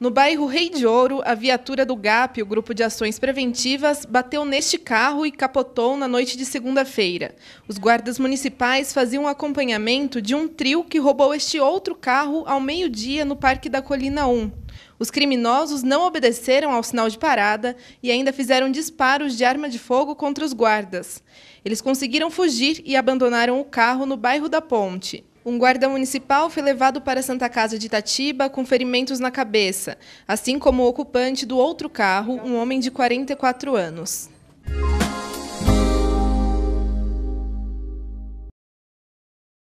No bairro Rei de Ouro, a viatura do GAP, o Grupo de Ações Preventivas, bateu neste carro e capotou na noite de segunda-feira. Os guardas municipais faziam um acompanhamento de um trio que roubou este outro carro ao meio-dia no Parque da Colina 1. Os criminosos não obedeceram ao sinal de parada e ainda fizeram disparos de arma de fogo contra os guardas. Eles conseguiram fugir e abandonaram o carro no bairro da Ponte. Um guarda municipal foi levado para a Santa Casa de Itatiba com ferimentos na cabeça, assim como o ocupante do outro carro, um homem de 44 anos.